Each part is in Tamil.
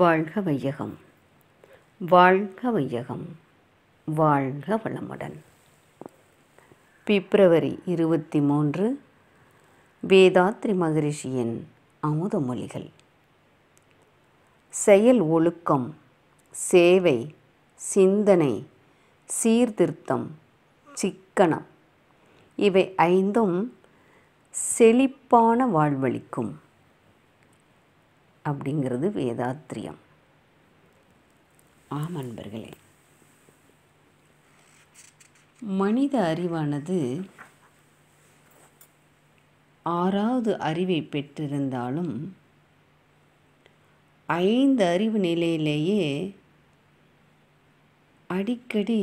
வாழ்க வையகம் வாழ்க வையகம் வாழ்க வளமுடன் பிப்ரவரி இருபத்தி மூன்று வேதாத்ரி மகரிஷியின் அமுதமொழிகள் செயல் ஒழுக்கம் சேவை சிந்தனை சீர்திருத்தம் சிக்கனம் இவை ஐந்தும் செழிப்பான வாழ்வளிக்கும் அப்படிங்கிறது வேதாத்திரியம் ஆம் அன்பர்களே மனித அறிவானது ஆறாவது அறிவை பெற்றிருந்தாலும் ஐந்து அறிவு நிலையிலேயே அடிக்கடி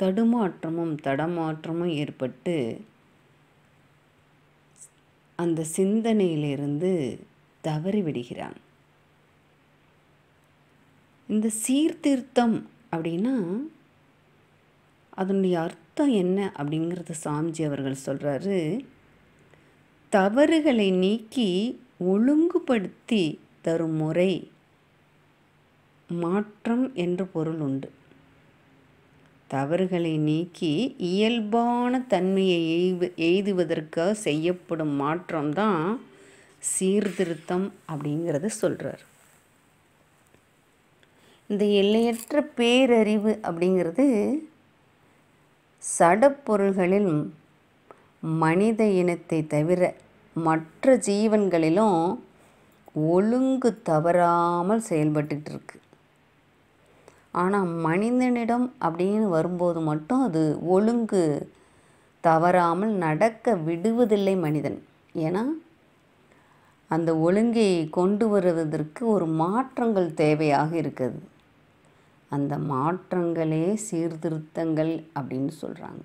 தடுமாற்றமும் தடமாற்றமும் ஏற்பட்டு அந்த சிந்தனையிலிருந்து தவறிவிடுகிறான் இந்த சீர்திருத்தம் அப்படின்னா அதனுடைய அர்த்தம் என்ன அப்படிங்கிறத சாம்ஜி அவர்கள் சொல்கிறாரு தவறுகளை நீக்கி ஒழுங்குபடுத்தி தரும் முறை மாற்றம் என்று பொருள் உண்டு தவறுகளை நீக்கி இயல்பான தன்மையை எய்துவதற்கு எய்துவதற்காக செய்யப்படும் மாற்றம்தான் சீர்திருத்தம் அப்படிங்கிறத சொல்கிறார் இந்த எல்லையற்ற பேரறிவு அப்படிங்கிறது சடப்பொருள்களில் மனித இனத்தை தவிர மற்ற ஜீவன்களிலும் ஒழுங்கு தவறாமல் செயல்பட்டுக்கிட்டு ஆனால் மனிதனிடம் அப்படின்னு வரும்போது மட்டும் அது ஒழுங்கு தவறாமல் நடக்க விடுவதில்லை மனிதன் ஏன்னா அந்த ஒழுங்கை கொண்டு வருவதற்கு ஒரு மாற்றங்கள் தேவையாக இருக்குது அந்த மாற்றங்களே சீர்திருத்தங்கள் அப்படின்னு சொல்கிறாங்க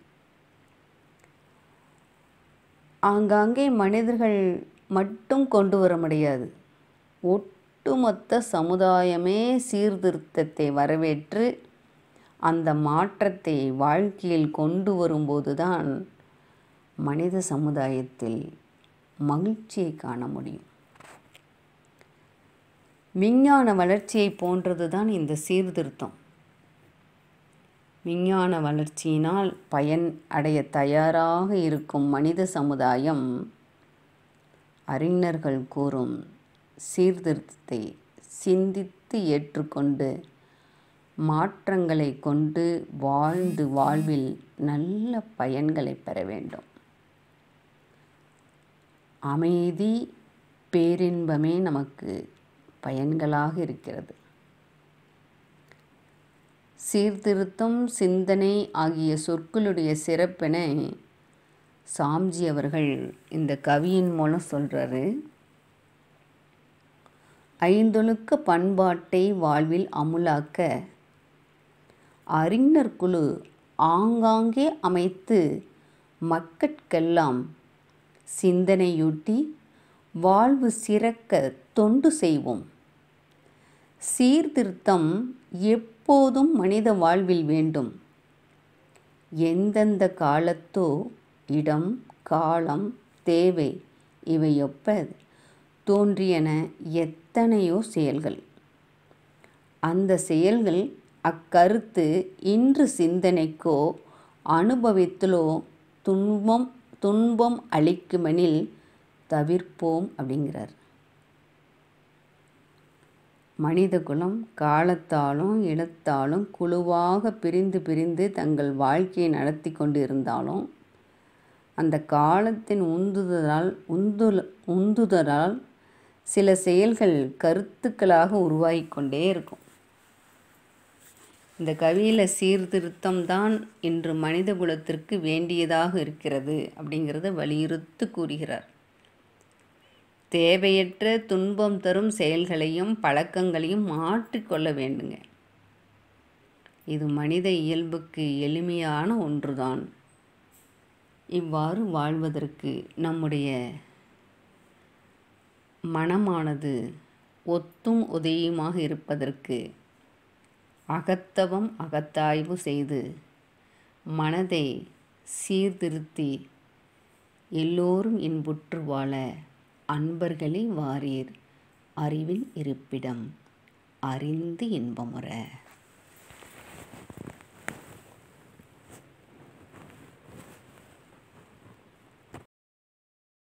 ஆங்காங்கே மனிதர்கள் மட்டும் கொண்டு வர முடியாது ஒட்டு ஒட்டுமொத்த சமுதாயமே சீர்திருத்தத்தை வரவேற்று அந்த மாற்றத்தை வாழ்க்கையில் கொண்டு வரும்போது தான் மனித சமுதாயத்தில் மகிழ்ச்சியை காண முடியும் விஞ்ஞான வளர்ச்சியை போன்றது தான் இந்த சீர்திருத்தம் விஞ்ஞான வளர்ச்சியினால் பயன் அடைய தயாராக இருக்கும் மனித சமுதாயம் அறிஞர்கள் கூறும் சீர்திருத்தத்தை சிந்தித்து ஏற்றுக்கொண்டு மாற்றங்களை கொண்டு வாழ்ந்து வாழ்வில் நல்ல பயன்களை பெற வேண்டும் அமைதி பேரின்பமே நமக்கு பயன்களாக இருக்கிறது சீர்திருத்தம் சிந்தனை ஆகிய சொற்களுடைய சிறப்பினை சாம்ஜி அவர்கள் இந்த கவியின் மூலம் சொல்கிறாரு ஐந்தொழுக்க பண்பாட்டை வாழ்வில் அமுலாக்க அறிஞர் குழு ஆங்காங்கே அமைத்து மக்கட்கெல்லாம் சிந்தனையூட்டி வாழ்வு சிறக்க தொண்டு செய்வோம் சீர்திருத்தம் எப்போதும் மனித வாழ்வில் வேண்டும் எந்தெந்த காலத்தோ இடம் காலம் தேவை இவை தோன்றியன எத்தனையோ செயல்கள் அந்த செயல்கள் அக்கருத்து இன்று சிந்தனைக்கோ அனுபவித்திலோ துன்பம் துன்பம் அளிக்குமெனில் தவிர்ப்போம் அப்படிங்கிறார் மனிதகுலம் காலத்தாலும் இடத்தாலும் குழுவாக பிரிந்து பிரிந்து தங்கள் வாழ்க்கையை நடத்தி கொண்டு இருந்தாலும் அந்த காலத்தின் உந்துதலால் உந்துல உந்துதலால் சில செயல்கள் கருத்துக்களாக உருவாகி கொண்டே இருக்கும் இந்த கவியில் சீர்திருத்தம் தான் இன்று மனித குலத்திற்கு வேண்டியதாக இருக்கிறது அப்படிங்கிறத வலியுறுத்து கூறுகிறார் தேவையற்ற துன்பம் தரும் செயல்களையும் பழக்கங்களையும் மாற்றிக்கொள்ள வேண்டுங்க இது மனித இயல்புக்கு எளிமையான ஒன்றுதான் இவ்வாறு வாழ்வதற்கு நம்முடைய மனமானது ஒத்தும் உதவியுமாக இருப்பதற்கு அகத்தவம் அகத்தாய்வு செய்து மனதை சீர்திருத்தி எல்லோரும் இன்புற்று வாழ அன்பர்களே வாரீர் அறிவின் இருப்பிடம் அறிந்து இன்பமுற